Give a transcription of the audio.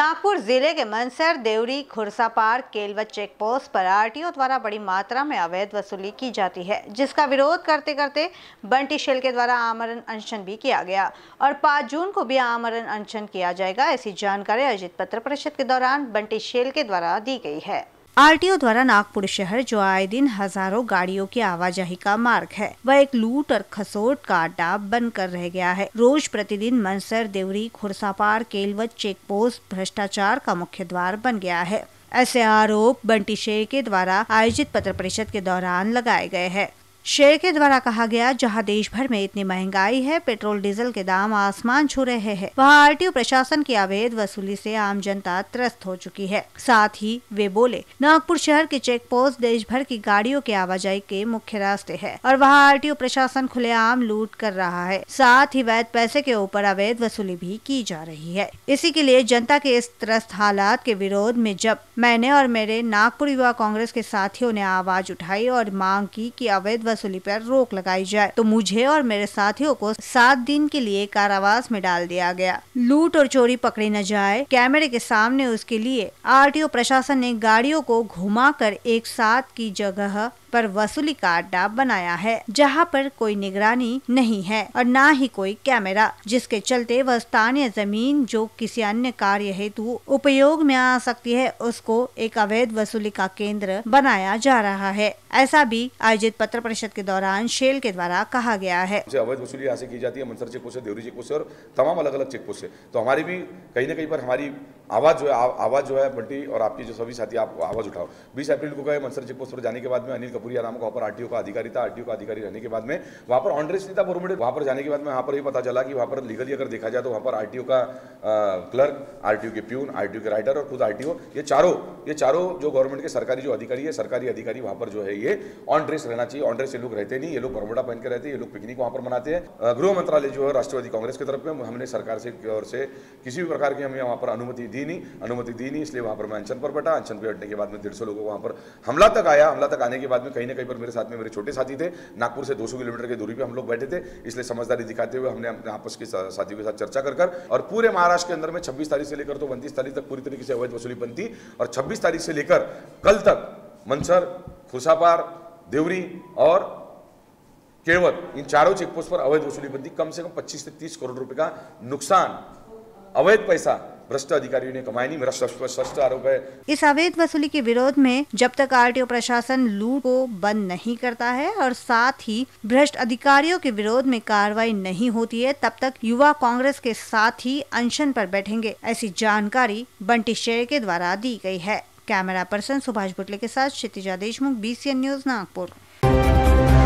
नागपुर जिले के Mansar Deori Khursapar Kelwad check post पर आर द्वारा बड़ी मात्रा में अवैध वसूली की जाती है जिसका विरोध करते करते बंटी शेल के द्वारा आमरण अनशन भी किया गया और 5 जून को भी आमरण अनशन किया जाएगा ऐसी जानकारी आयोजित पत्र परिषद के दौरान बंटी शेल के द्वारा दी गई है आरटीओ द्वारा नागपुर शहर जो आए दिन हजारों गाड़ियों की आवाजाही का मार्ग है वह एक लूट और खसोट का अड्डा बनकर रह गया है रोज प्रतिदिन मनसर देवरी खुरसापार केलवत चेक पोस्ट भ्रष्टाचार का मुख्य द्वार बन गया है ऐसे आरोप बंटी शेर के द्वारा आयोजित पत्र परिषद के दौरान लगाए गए हैं शेयर के द्वारा कहा गया जहां देश भर में इतनी महंगाई है पेट्रोल डीजल के दाम आसमान छू रहे हैं वहां आरटीओ प्रशासन की अवैध वसूली से आम जनता त्रस्त हो चुकी है साथ ही वे बोले नागपुर शहर के चेक पोस्ट देश भर की गाड़ियों के आवाजाही के मुख्य रास्ते है और वहाँ आरटीओ प्रशासन खुलेआम लूट कर रहा है साथ ही वैध पैसे के ऊपर अवैध वसूली भी की जा रही है इसी के लिए जनता के इस त्रस्त हालात के विरोध में जब मैंने और मेरे नागपुर युवा कांग्रेस के साथियों ने आवाज उठाई और मांग की की अवैध वसूली पर रोक लगाई जाए तो मुझे और मेरे साथियों को सात दिन के लिए कारावास में डाल दिया गया लूट और चोरी पकड़ी न जाए कैमरे के सामने उसके लिए आर प्रशासन ने गाड़ियों को घुमाकर एक साथ की जगह पर वसूली का अड्डा बनाया है जहाँ पर कोई निगरानी नहीं है और न ही कोई कैमरा जिसके चलते वह स्थानीय जमीन जो किसी अन्य कार्य हेतु उपयोग में आ सकती है उसको एक अवैध वसूली का केंद्र बनाया जा रहा है ऐसा भी आयोजित पत्र परिषद के दौरान शेल के द्वारा कहा गया है अवैध वसूली यहाँ की जाती है Mansar check post Deori check post और तमाम अलग अलग चेक पोस्ट है तो हमारी भी कहीं ना कहीं पर हमारी आवाज़ जो है आवाज़ जो है बंटी और आपकी जो सभी साथी आप आवाज़ उठाओ बीस अप्रैल को गए मंसर चेक पोस्ट पर जाने के बाद में अनिल कपूरिया नाम का वहाँ पर आरटीओ का अधिकारी था आरटीओ का अधिकारी रहने के बाद में वहाँ पर ऑनड्रेस नहीं था बोरमोडे वहाँ पर जाने के बाद में वहाँ पर ही पता चला कि वहाँ पर लीगली अगर देखा जाए तो वहाँ पर आर का क्लर्क आर के प्यून आर के राइटर और खुद आर ये चारों ये चारों जो गवर्नमेंट के सरकारी जो अधिकारी है सरकारी अधिकारी वहाँ पर जो है ये ऑन ड्रेस रहना चाहिए ऑन ड्रेस ये लोग रहते नहीं ये लोग बरमुडा पहन के रहते हैं ये लोग पिकनिक वहाँ पर मनाते हैं गृह मंत्रालय जो है राष्ट्रवादी कांग्रेस की तरफ में हमने सरकार से की ओर से किसी भी प्रकार की हमें वहाँ पर अनुमति दी दी नहीं अनुमति दी नहीं इसलिए वहां पर मैं अंशन पर बैठा अंशन पर बैठने के बाद में डेढ़ लोगों को वहां पर हमला तक आया हमला तक आने के बाद में कहीं ना कहीं पर मेरे साथ में मेरे छोटे साथी थे नागपुर से दो किलोमीटर की दूरी पर हम लोग बैठे थे इसलिए समझदारी दिखाते हुए हमने अपने आपस के साथियों के साथ चर्चा कर और पूरे महाराष्ट्र के अंदर में छब्बीस तारीख से लेकर तो उन्तीस तारीख तक पूरी तरीके से अवैध वसूली बनती और छब्बीस तारीख से लेकर कल तक मंसर खुशापार देवरी और केवल इन चारों चेकपोस्ट पर अवैध वसूली बंदी कम से कम 25 से 30 करोड़ रुपए का नुकसान अवैध पैसा भ्रष्ट अधिकारियों ने कमाई नहीं स्पष्ट आरोप है इस अवैध वसूली के विरोध में जब तक आर प्रशासन लूट को बंद नहीं करता है और साथ ही भ्रष्ट अधिकारियों के विरोध में कार्रवाई नहीं होती है तब तक युवा कांग्रेस के साथ ही अनशन पर बैठेंगे ऐसी जानकारी बंटी शेर के द्वारा दी गई है कैमरा पर्सन सुभाष बुटले के साथ क्षितिजा देशमुख बी न्यूज नागपुर